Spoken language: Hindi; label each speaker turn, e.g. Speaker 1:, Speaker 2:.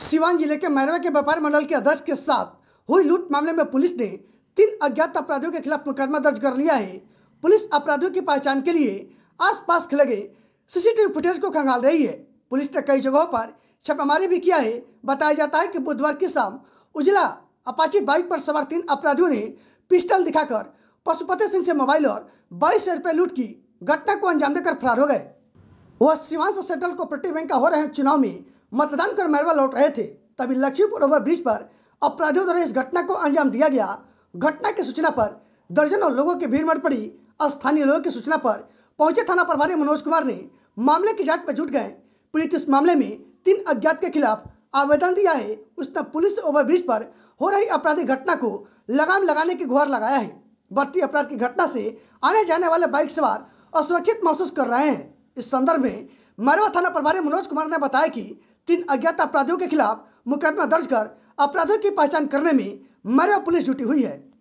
Speaker 1: सिवान जिले के मैरवा के व्यापार मंडल के अध्यक्ष के साथ हुई लूट मामले में पुलिस ने तीन अज्ञात अपराधियों के खिलाफ मुकदमा दर्ज कर लिया है पुलिस अपराधियों की पहचान के लिए आसपास पास लगे सीसीटीवी फुटेज को खंगाल रही है पुलिस ने कई जगहों पर छापामारी भी किया है बताया जाता है कि बुधवार की शाम उजला अपाची बाइक पर सवार तीन अपराधियों ने पिस्टल दिखाकर पशुपति सिंह से मोबाइल और बाईस रुपए लूट की घटना को अंजाम देकर फरार हो गए वह सिवान से सेंट्रल कोऑपरेटिव बैंक का हो रहे चुनाव में मतदान कर मैरवा लौट रहे थे तभी लक्ष्मीपुर ओवर ब्रिज पर अपराधियों द्वारा इस घटना को अंजाम दिया गया घटना की सूचना पर दर्जनों लोगों की भीड़ मर पड़ी स्थानीय लोगों की सूचना पर पहुंचे थाना प्रभारी मनोज कुमार ने मामले की जांच में जुट गए पीड़ित इस मामले में तीन अज्ञात के खिलाफ आवेदन दिया है उसने पुलिस ओवरब्रिज पर हो रही आपराधिक घटना को लगाम लगाने की गुहार लगाया है बढ़ती अपराध की घटना से आने जाने वाले बाइक सवार असुरक्षित महसूस कर रहे हैं इस संदर्भ में मारवा थाना प्रभारी मनोज कुमार ने बताया कि तीन अज्ञात अपराधियों के खिलाफ मुकदमा दर्ज कर अपराधियों की पहचान करने में मारवा पुलिस जुटी हुई है